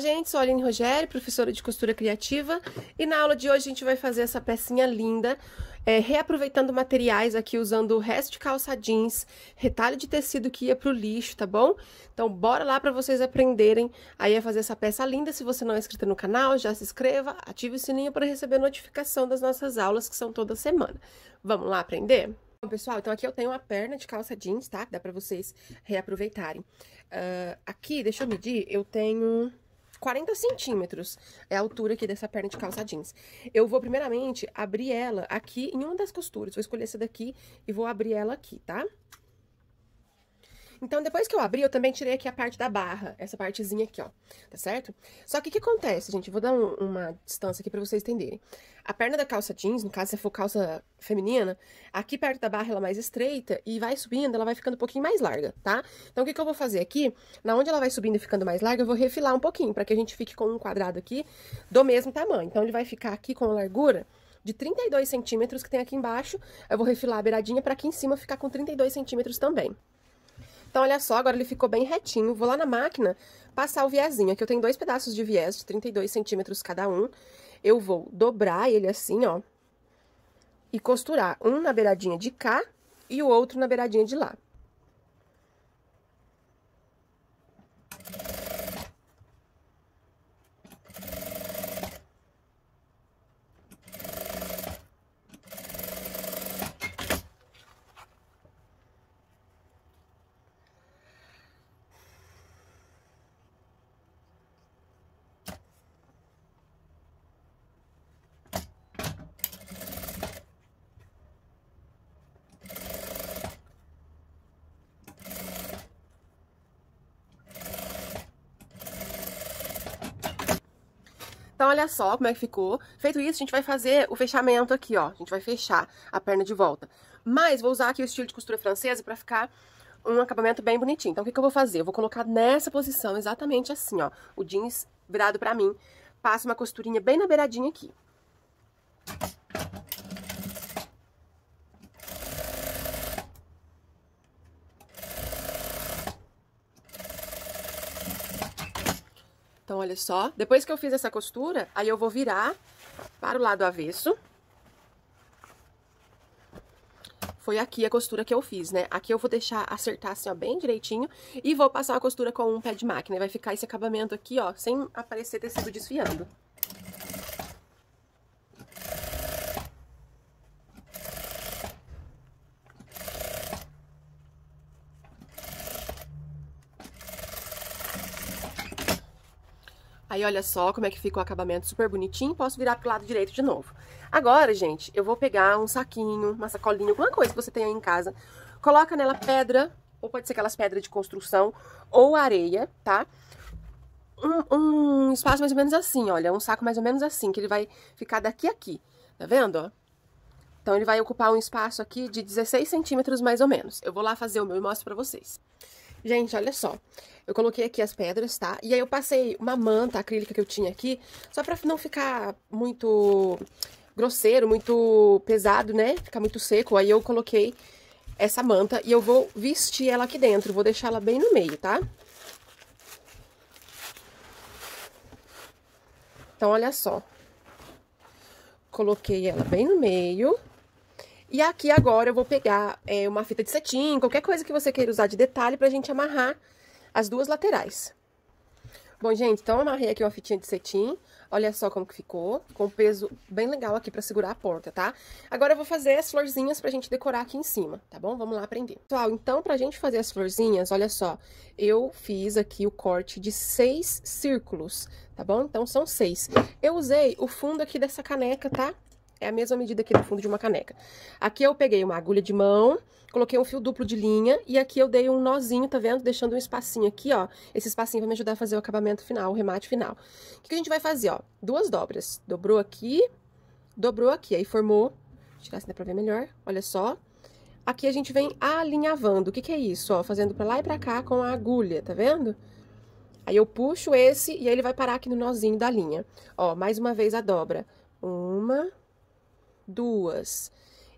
gente, sou a Aline Rogério, professora de costura criativa, e na aula de hoje a gente vai fazer essa pecinha linda, é, reaproveitando materiais aqui, usando o resto de calça jeans, retalho de tecido que ia pro lixo, tá bom? Então bora lá para vocês aprenderem aí a fazer essa peça linda. Se você não é inscrito no canal, já se inscreva, ative o sininho para receber notificação das nossas aulas, que são toda semana. Vamos lá aprender? Bom, pessoal, então aqui eu tenho uma perna de calça jeans, tá? Que dá para vocês reaproveitarem. Uh, aqui, deixa eu medir, eu tenho 40 centímetros é a altura aqui dessa perna de calça jeans. Eu vou primeiramente abrir ela aqui em uma das costuras. Vou escolher essa daqui e vou abrir ela aqui, tá? Tá? Então, depois que eu abri, eu também tirei aqui a parte da barra, essa partezinha aqui, ó, tá certo? Só que o que acontece, gente? Vou dar um, uma distância aqui pra vocês entenderem. A perna da calça jeans, no caso, se for calça feminina, aqui perto da barra ela é mais estreita e vai subindo, ela vai ficando um pouquinho mais larga, tá? Então, o que, que eu vou fazer aqui? Na onde ela vai subindo e ficando mais larga, eu vou refilar um pouquinho, pra que a gente fique com um quadrado aqui do mesmo tamanho. Então, ele vai ficar aqui com a largura de 32 centímetros que tem aqui embaixo. Eu vou refilar a beiradinha para aqui em cima ficar com 32 centímetros também. Então, olha só, agora ele ficou bem retinho. Vou lá na máquina passar o viezinho. Aqui eu tenho dois pedaços de viés de 32 centímetros cada um. Eu vou dobrar ele assim, ó. E costurar um na beiradinha de cá e o outro na beiradinha de lá. Então, olha só como é que ficou. Feito isso, a gente vai fazer o fechamento aqui, ó. A gente vai fechar a perna de volta. Mas vou usar aqui o estilo de costura francesa pra ficar um acabamento bem bonitinho. Então, o que, que eu vou fazer? Eu vou colocar nessa posição, exatamente assim, ó. O jeans virado pra mim. Passo uma costurinha bem na beiradinha aqui. Então, olha só. Depois que eu fiz essa costura, aí eu vou virar para o lado avesso. Foi aqui a costura que eu fiz, né? Aqui eu vou deixar acertar assim, ó, bem direitinho. E vou passar a costura com um pé de máquina. Vai ficar esse acabamento aqui, ó, sem aparecer tecido desfiando. Aí olha só como é que fica o acabamento super bonitinho. Posso virar pro lado direito de novo. Agora, gente, eu vou pegar um saquinho, uma sacolinha, alguma coisa que você tem aí em casa. Coloca nela pedra, ou pode ser aquelas pedras de construção, ou areia, tá? Um, um espaço mais ou menos assim, olha. Um saco mais ou menos assim, que ele vai ficar daqui a aqui. Tá vendo, ó? Então, ele vai ocupar um espaço aqui de 16 centímetros, mais ou menos. Eu vou lá fazer o meu e mostro pra vocês. Gente, olha só. Eu coloquei aqui as pedras, tá? E aí eu passei uma manta acrílica que eu tinha aqui, só pra não ficar muito grosseiro, muito pesado, né? Ficar muito seco. Aí eu coloquei essa manta e eu vou vestir ela aqui dentro. Vou deixar ela bem no meio, tá? Então, olha só. Coloquei ela bem no meio. E aqui agora eu vou pegar é, uma fita de cetim, qualquer coisa que você queira usar de detalhe pra gente amarrar as duas laterais. Bom, gente, então amarrei aqui uma fitinha de cetim. Olha só como que ficou. com um peso bem legal aqui pra segurar a porta, tá? Agora eu vou fazer as florzinhas pra gente decorar aqui em cima, tá bom? Vamos lá aprender. Pessoal, então pra gente fazer as florzinhas, olha só. Eu fiz aqui o corte de seis círculos, tá bom? Então são seis. Eu usei o fundo aqui dessa caneca, tá? É a mesma medida aqui do fundo de uma caneca. Aqui eu peguei uma agulha de mão, coloquei um fio duplo de linha e aqui eu dei um nozinho, tá vendo? Deixando um espacinho aqui, ó. Esse espacinho vai me ajudar a fazer o acabamento final, o remate final. O que, que a gente vai fazer, ó? Duas dobras. Dobrou aqui, dobrou aqui, aí formou... Vou tirar se dá pra ver melhor, olha só. Aqui a gente vem alinhavando. O que que é isso, ó? Fazendo pra lá e pra cá com a agulha, tá vendo? Aí eu puxo esse e aí ele vai parar aqui no nozinho da linha. Ó, mais uma vez a dobra. Uma, duas.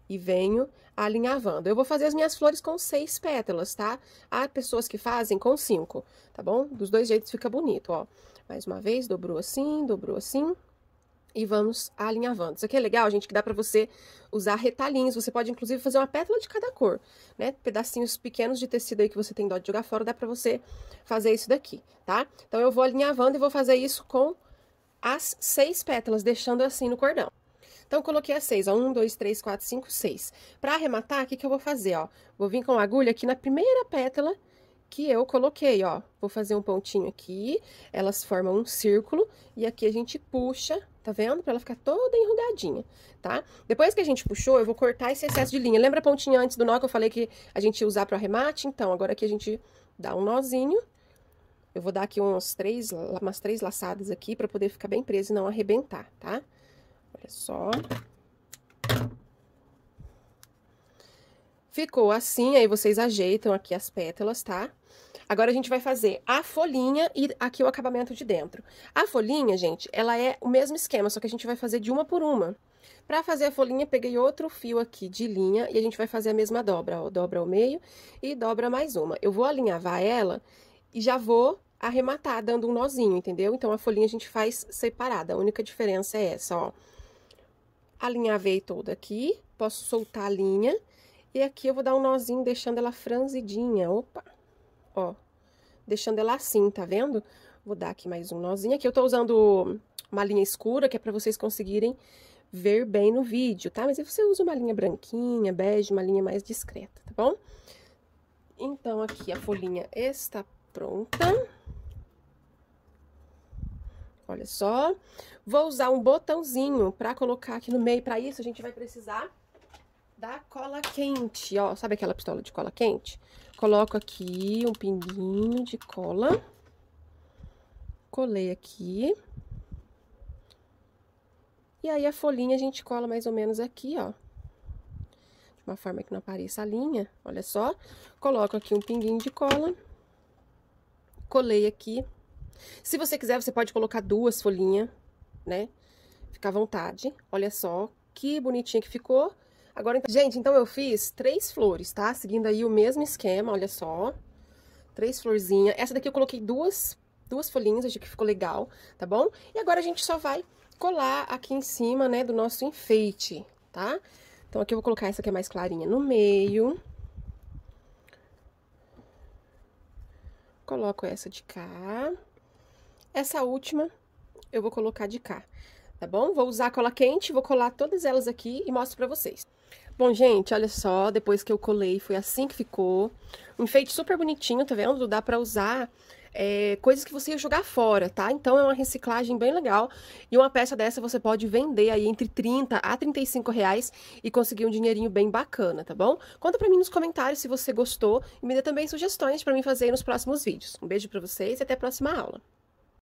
E venho alinhavando. Eu vou fazer as minhas flores com seis pétalas, tá? Há pessoas que fazem com cinco, tá bom? Dos dois jeitos fica bonito, ó. Mais uma vez, dobrou assim, dobrou assim. E vamos alinhavando. Isso aqui é legal, gente, que dá pra você usar retalhinhos. Você pode, inclusive, fazer uma pétala de cada cor, né? Pedacinhos pequenos de tecido aí que você tem dó de jogar fora, dá pra você fazer isso daqui, tá? Então, eu vou alinhavando e vou fazer isso com as seis pétalas, deixando assim no cordão. Então, coloquei as seis, ó. Um, dois, três, quatro, cinco, seis. Pra arrematar, o que que eu vou fazer, ó? Vou vir com a agulha aqui na primeira pétala que eu coloquei, ó. Vou fazer um pontinho aqui, elas formam um círculo, e aqui a gente puxa, tá vendo? Pra ela ficar toda enrugadinha, tá? Depois que a gente puxou, eu vou cortar esse excesso de linha. Lembra a pontinha antes do nó que eu falei que a gente ia usar pro arremate? Então, agora aqui a gente dá um nozinho. Eu vou dar aqui umas três, umas três laçadas aqui pra poder ficar bem preso e não arrebentar, tá? Olha só. Ficou assim, aí vocês ajeitam aqui as pétalas, tá? Agora a gente vai fazer a folhinha e aqui o acabamento de dentro. A folhinha, gente, ela é o mesmo esquema, só que a gente vai fazer de uma por uma. Pra fazer a folhinha, peguei outro fio aqui de linha e a gente vai fazer a mesma dobra, ó. Dobra ao meio e dobra mais uma. Eu vou alinhavar ela e já vou arrematar, dando um nozinho, entendeu? Então, a folhinha a gente faz separada, a única diferença é essa, ó. Alinhavei toda aqui, posso soltar a linha. E aqui eu vou dar um nozinho, deixando ela franzidinha, opa, ó. Deixando ela assim, tá vendo? Vou dar aqui mais um nozinho. Aqui eu tô usando uma linha escura, que é pra vocês conseguirem ver bem no vídeo, tá? Mas você usa uma linha branquinha, bege, uma linha mais discreta, tá bom? Então, aqui a folhinha está pronta. Olha só. Vou usar um botãozinho pra colocar aqui no meio. Pra isso, a gente vai precisar da cola quente, ó. Sabe aquela pistola de cola quente? Coloco aqui um pinguinho de cola. Colei aqui. E aí, a folhinha a gente cola mais ou menos aqui, ó. De uma forma que não apareça a linha, olha só. Coloco aqui um pinguinho de cola. Colei aqui. Se você quiser, você pode colocar duas folhinhas, né? Fica à vontade. Olha só que bonitinha que ficou. Agora, então, gente, então eu fiz três flores, tá? Seguindo aí o mesmo esquema, olha só. Três florzinhas. Essa daqui eu coloquei duas, duas folhinhas, achei que ficou legal, tá bom? E agora a gente só vai colar aqui em cima, né, do nosso enfeite, tá? Então, aqui eu vou colocar essa que é mais clarinha no meio. Coloco essa de cá. Essa última eu vou colocar de cá, tá bom? Vou usar cola quente, vou colar todas elas aqui e mostro pra vocês. Bom, gente, olha só, depois que eu colei, foi assim que ficou. Um enfeite super bonitinho, tá vendo? Dá pra usar é, coisas que você ia jogar fora, tá? Então é uma reciclagem bem legal. E uma peça dessa você pode vender aí entre 30 a 35 reais e conseguir um dinheirinho bem bacana, tá bom? Conta pra mim nos comentários se você gostou e me dê também sugestões pra mim fazer nos próximos vídeos. Um beijo pra vocês e até a próxima aula.